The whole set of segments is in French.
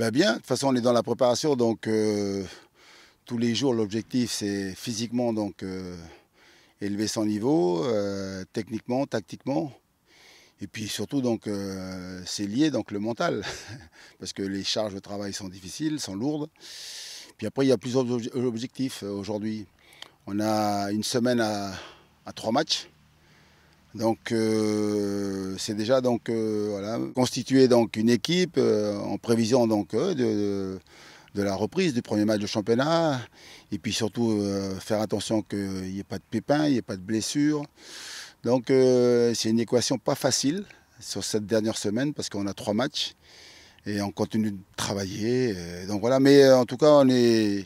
Ben bien, de toute façon on est dans la préparation, donc euh, tous les jours l'objectif c'est physiquement donc euh, élever son niveau, euh, techniquement, tactiquement. Et puis surtout, donc, c'est lié donc le mental, parce que les charges de travail sont difficiles, sont lourdes. Puis après, il y a plusieurs objectifs aujourd'hui. On a une semaine à, trois matchs. Donc, c'est déjà donc euh, donc une équipe euh, en prévision donc euh, de, la reprise du premier match de championnat. Et puis surtout, faire attention qu'il n'y ait pas de pépins, il n'y ait pas de blessures. Donc, c'est une équation pas facile sur cette dernière semaine parce qu'on a trois matchs et on continue de travailler. donc voilà, mais en tout cas, on est,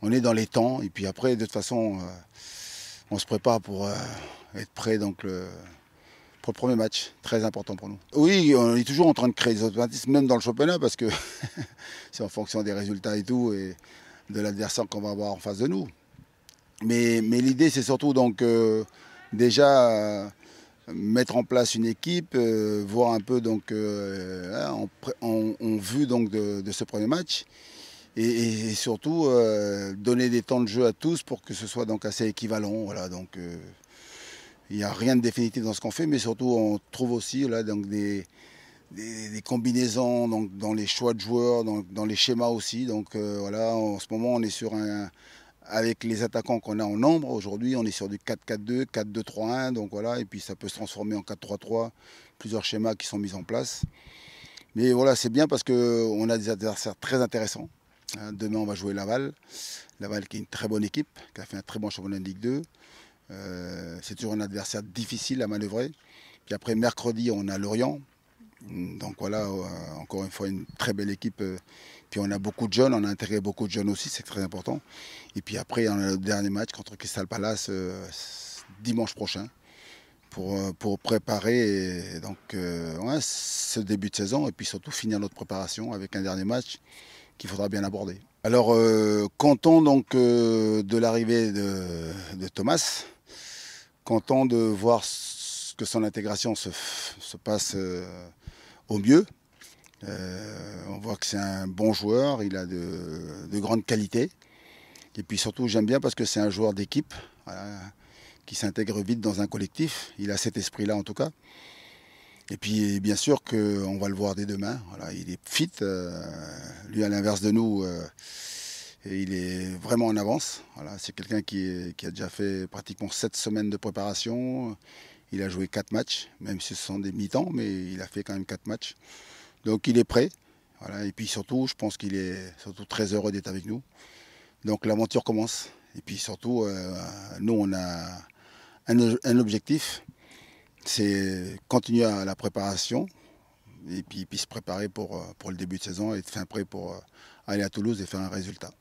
on est dans les temps. Et puis après, de toute façon, on se prépare pour être prêt donc, pour le premier match. Très important pour nous. Oui, on est toujours en train de créer des automatismes, même dans le championnat, parce que c'est en fonction des résultats et tout, et de l'adversaire qu'on va avoir en face de nous. Mais, l'idée, c'est surtout donc euh, déjà euh, mettre en place une équipe, euh, voir un peu donc hein, en, vue donc de, ce premier match. Et, et surtout donner des temps de jeu à tous pour que ce soit donc assez équivalent. Voilà, donc, il n'y a rien de définitif dans ce qu'on fait, mais surtout on trouve aussi là, donc des, combinaisons donc, dans les choix de joueurs, dans, les schémas aussi. Donc euh, voilà, en ce moment on est sur un, avec les attaquants qu'on a en nombre. Aujourd'hui, on est sur du 4-4-2, 4-2-3-1. Donc voilà, et puis ça peut se transformer en 4-3-3. Plusieurs schémas qui sont mis en place. Mais voilà, c'est bien parce qu'on a des adversaires très intéressants. Hein, demain, on va jouer Laval. Laval qui est une très bonne équipe, qui a fait un très bon championnat de Ligue 2. Euh, c'est toujours un adversaire difficile à manœuvrer. Puis après, mercredi, on a Lorient. Donc voilà, euh, encore une fois, une très belle équipe. Euh. Puis on a beaucoup de jeunes, on a intégré beaucoup de jeunes aussi, c'est très important. Et puis après, on a le dernier match contre Crystal Palace dimanche prochain pour, pour préparer donc, ce début de saison et puis surtout finir notre préparation avec un dernier match qu'il faudra bien aborder. Alors, comptons donc de l'arrivée de, Thomas content de voir que son intégration se, passe euh, au mieux. Euh, on voit que c'est un bon joueur, il a de, grandes qualités. Et puis surtout, j'aime bien parce que c'est un joueur d'équipe qui s'intègre vite dans un collectif. Il a cet esprit-là en tout cas. Et puis bien sûr qu'on va le voir dès demain. Voilà, il est fit. Euh, lui, à l'inverse de nous, il est vraiment en avance. Voilà, c'est quelqu'un qui, a déjà fait pratiquement 7 semaines de préparation. Il a joué 4 matchs, même si ce sont des mi-temps, mais il a fait quand même 4 matchs. Donc il est prêt. Voilà, et puis surtout, je pense qu'il est surtout très heureux d'être avec nous. Donc l'aventure commence. Et puis surtout, euh, nous, on a un, objectif, c'est continuer la préparation, et puis, se préparer pour, euh, pour le début de saison et être fin prêt pour euh, aller à Toulouse et faire un résultat.